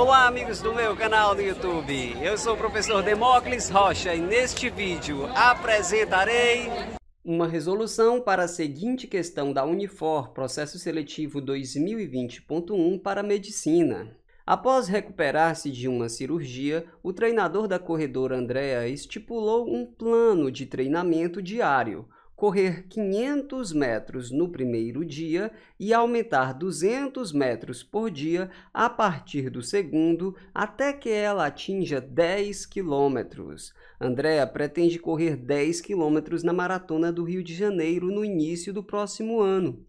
Olá, amigos do meu canal do YouTube. Eu sou o professor Demócles Rocha e neste vídeo apresentarei uma resolução para a seguinte questão da Unifor, processo seletivo 2020.1 para medicina. Após recuperar-se de uma cirurgia, o treinador da corredora Andrea estipulou um plano de treinamento diário correr 500 metros no primeiro dia e aumentar 200 metros por dia a partir do segundo até que ela atinja 10 quilômetros. Andréa pretende correr 10 quilômetros na Maratona do Rio de Janeiro no início do próximo ano.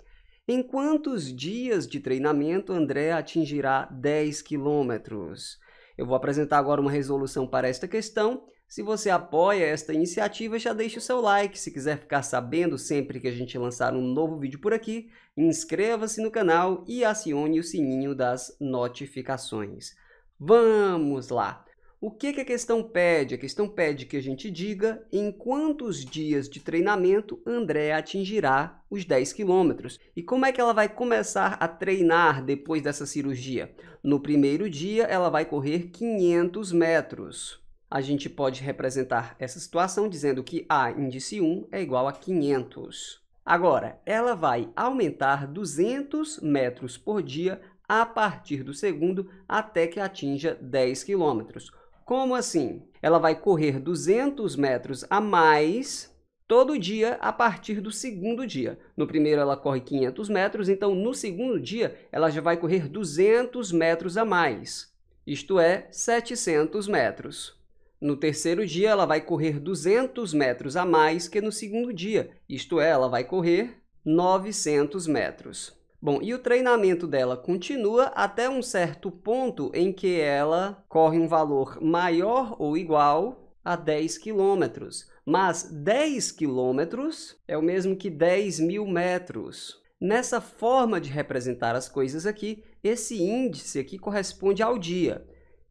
Em quantos dias de treinamento Andréa atingirá 10 quilômetros? Eu vou apresentar agora uma resolução para esta questão. Se você apoia esta iniciativa, já deixe o seu like. Se quiser ficar sabendo sempre que a gente lançar um novo vídeo por aqui, inscreva-se no canal e acione o sininho das notificações. Vamos lá! O que, que, a questão pede? A questão pede que a gente diga em quantos dias de treinamento André atingirá os 10 quilômetros. E como é que ela vai começar a treinar depois dessa cirurgia? No primeiro dia, ela vai correr 500 metros a gente pode representar essa situação dizendo que A índice 1 é igual a 500. Agora, ela vai aumentar 200 metros por dia a partir do segundo até que atinja 10 quilômetros. Como assim? Ela vai correr 200 metros a mais todo dia a partir do segundo dia. No primeiro ela corre 500 metros, então no segundo dia ela já vai correr 200 metros a mais, isto é, 700 metros. No terceiro dia, ela vai correr 200 metros a mais que no segundo dia, isto é, ela vai correr 900 metros. Bom, e o treinamento dela continua até um certo ponto em que ela corre um valor maior ou igual a 10 quilômetros. Mas 10 quilômetros é o mesmo que 10 mil metros. Nessa forma de representar as coisas aqui, esse índice aqui corresponde ao dia.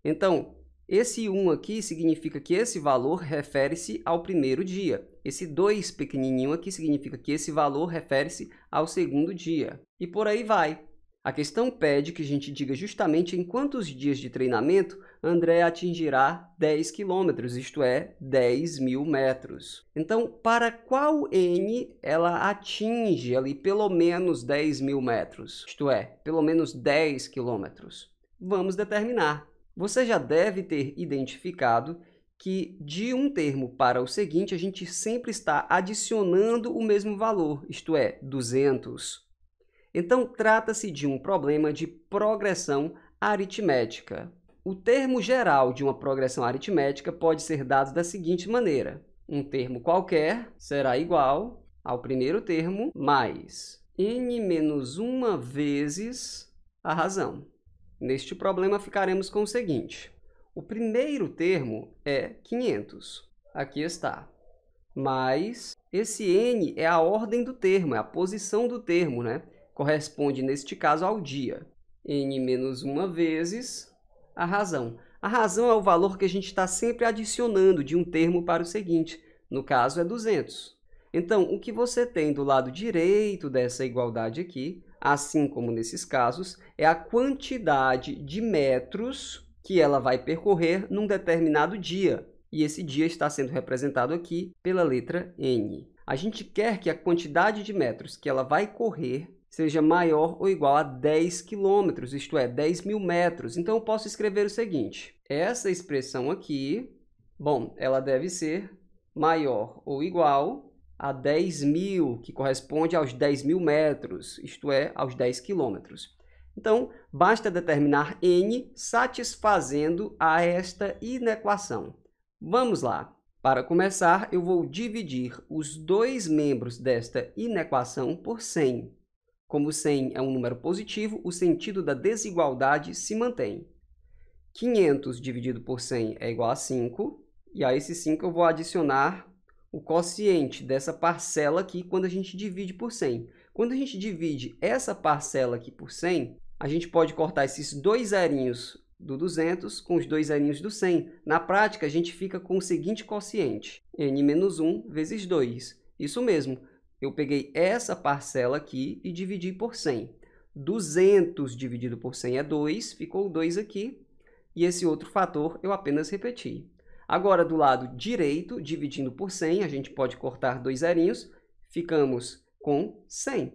Então, esse 1 aqui significa que esse valor refere-se ao primeiro dia. Esse 2 pequenininho aqui significa que esse valor refere-se ao segundo dia. E por aí vai. A questão pede que a gente diga justamente em quantos dias de treinamento André atingirá 10 quilômetros, isto é, 10 mil metros. Então, para qual N ela atinge ali pelo menos 10 mil metros, isto é, pelo menos 10 quilômetros? Vamos determinar. Você já deve ter identificado que de um termo para o seguinte, a gente sempre está adicionando o mesmo valor, isto é, 200. Então, trata-se de um problema de progressão aritmética. O termo geral de uma progressão aritmética pode ser dado da seguinte maneira. Um termo qualquer será igual ao primeiro termo mais n menos 1 vezes a razão. Neste problema ficaremos com o seguinte. O primeiro termo é 500. Aqui está. Mas esse n é a ordem do termo, é a posição do termo, né? Corresponde, neste caso, ao dia. n menos 1 vezes a razão. A razão é o valor que a gente está sempre adicionando de um termo para o seguinte. No caso, é 200. Então, o que você tem do lado direito dessa igualdade aqui assim como nesses casos, é a quantidade de metros que ela vai percorrer num determinado dia. E esse dia está sendo representado aqui pela letra N. A gente quer que a quantidade de metros que ela vai correr seja maior ou igual a 10 quilômetros, isto é, 10 mil metros. Então, eu posso escrever o seguinte. Essa expressão aqui, bom, ela deve ser maior ou igual a 10 mil, que corresponde aos 10 mil metros, isto é, aos 10 quilômetros. Então, basta determinar n satisfazendo a esta inequação. Vamos lá. Para começar, eu vou dividir os dois membros desta inequação por 100. Como 100 é um número positivo, o sentido da desigualdade se mantém. 500 dividido por 100 é igual a 5, e a esse 5 eu vou adicionar o quociente dessa parcela aqui quando a gente divide por 100. Quando a gente divide essa parcela aqui por 100, a gente pode cortar esses dois zerinhos do 200 com os dois zerinhos do 100. Na prática, a gente fica com o seguinte quociente, n-1 vezes 2. Isso mesmo, eu peguei essa parcela aqui e dividi por 100. 200 dividido por 100 é 2, ficou 2 aqui, e esse outro fator eu apenas repeti. Agora, do lado direito, dividindo por 100, a gente pode cortar dois zerinhos, ficamos com 100.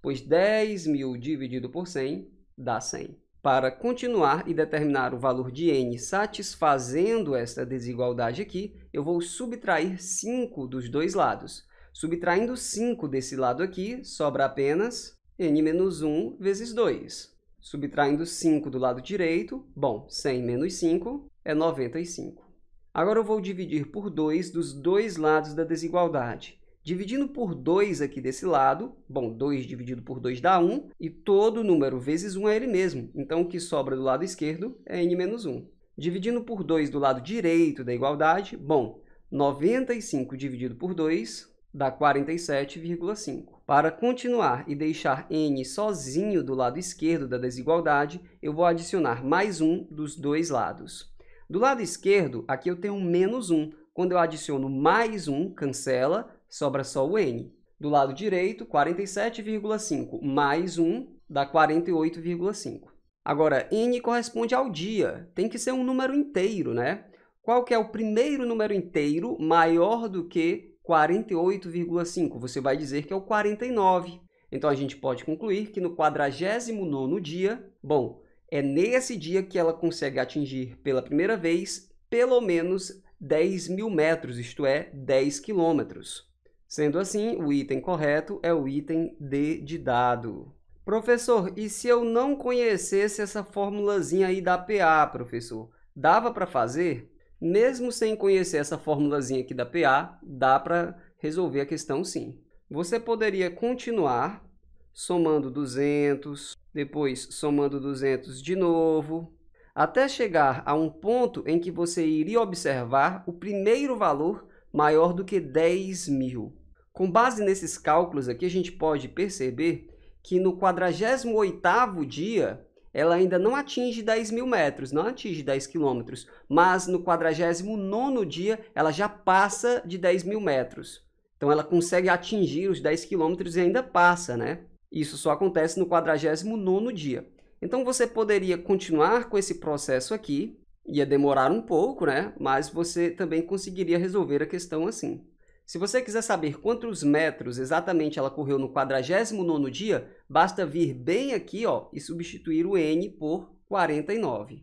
Pois 10.000 dividido por 100 dá 100. Para continuar e determinar o valor de n satisfazendo esta desigualdade aqui, eu vou subtrair 5 dos dois lados. Subtraindo 5 desse lado aqui, sobra apenas n menos 1 vezes 2. Subtraindo 5 do lado direito, bom, 100 menos 5 é 95. Agora eu vou dividir por 2 dos dois lados da desigualdade. Dividindo por 2 aqui desse lado, bom, 2 dividido por 2 dá 1, e todo número vezes 1 é ele mesmo. Então, o que sobra do lado esquerdo é n menos 1. Dividindo por 2 do lado direito da igualdade, bom, 95 dividido por 2 dá 47,5. Para continuar e deixar n sozinho do lado esquerdo da desigualdade, eu vou adicionar mais um dos dois lados. Do lado esquerdo, aqui eu tenho menos 1. Quando eu adiciono mais 1, cancela, sobra só o n. Do lado direito, 47,5 mais 1 dá 48,5. Agora, n corresponde ao dia. Tem que ser um número inteiro, né? Qual que é o primeiro número inteiro maior do que 48,5? Você vai dizer que é o 49. Então, a gente pode concluir que no 49º dia, bom, é nesse dia que ela consegue atingir pela primeira vez pelo menos 10 mil metros, isto é, 10 quilômetros. Sendo assim, o item correto é o item D de dado. Professor, e se eu não conhecesse essa formulazinha aí da PA, professor? Dava para fazer? Mesmo sem conhecer essa formulazinha aqui da PA, dá para resolver a questão sim. Você poderia continuar somando 200, depois somando 200 de novo, até chegar a um ponto em que você iria observar o primeiro valor maior do que 10 mil. Com base nesses cálculos aqui, a gente pode perceber que no 48º dia, ela ainda não atinge 10 mil metros, não atinge 10 quilômetros, mas no 49º dia, ela já passa de 10 mil metros. Então, ela consegue atingir os 10 quilômetros e ainda passa, né? Isso só acontece no 49 dia. Então você poderia continuar com esse processo aqui, ia demorar um pouco, né? Mas você também conseguiria resolver a questão assim. Se você quiser saber quantos metros exatamente ela correu no 49 dia, basta vir bem aqui ó, e substituir o n por 49.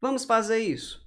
Vamos fazer isso.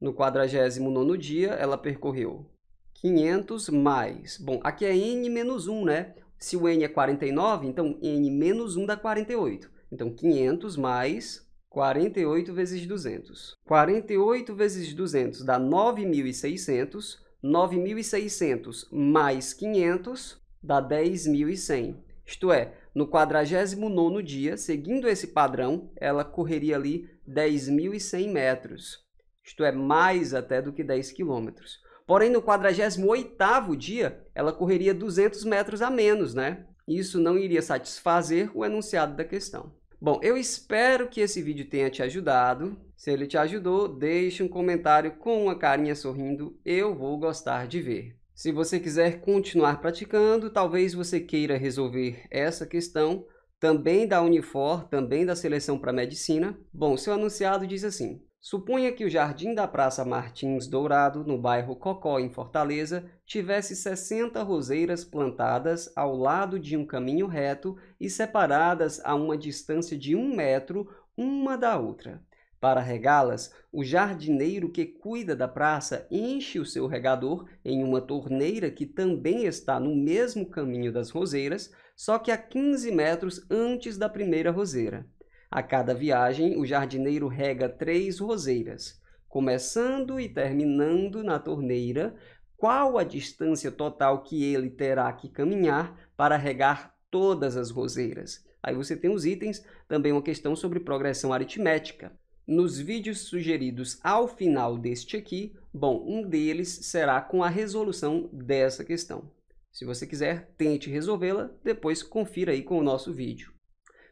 No 49 dia, ela percorreu 500 mais... Bom, aqui é n menos 1, né? Se o n é 49, então n menos 1 dá 48. Então, 500 mais 48 vezes 200. 48 vezes 200 dá 9.600. 9.600 mais 500 dá 10.100. Isto é, no 49 dia, seguindo esse padrão, ela correria ali 10.100 metros. Isto é, mais até do que 10 quilômetros. Porém, no 48º dia, ela correria 200 metros a menos, né? Isso não iria satisfazer o enunciado da questão. Bom, eu espero que esse vídeo tenha te ajudado. Se ele te ajudou, deixe um comentário com uma carinha sorrindo, eu vou gostar de ver. Se você quiser continuar praticando, talvez você queira resolver essa questão, também da Unifor, também da Seleção para Medicina. Bom, seu anunciado diz assim, Supunha que o jardim da Praça Martins Dourado, no bairro Cocó, em Fortaleza, tivesse 60 roseiras plantadas ao lado de um caminho reto e separadas a uma distância de um metro uma da outra. Para regá-las, o jardineiro que cuida da praça enche o seu regador em uma torneira que também está no mesmo caminho das roseiras, só que a 15 metros antes da primeira roseira. A cada viagem, o jardineiro rega três roseiras, começando e terminando na torneira, qual a distância total que ele terá que caminhar para regar todas as roseiras. Aí você tem os itens, também uma questão sobre progressão aritmética. Nos vídeos sugeridos ao final deste aqui, bom, um deles será com a resolução dessa questão. Se você quiser, tente resolvê-la, depois confira aí com o nosso vídeo.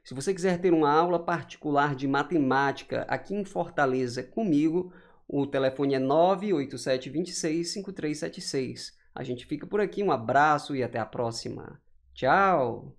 Se você quiser ter uma aula particular de matemática aqui em Fortaleza comigo, o telefone é 987265376. A gente fica por aqui, um abraço e até a próxima. Tchau!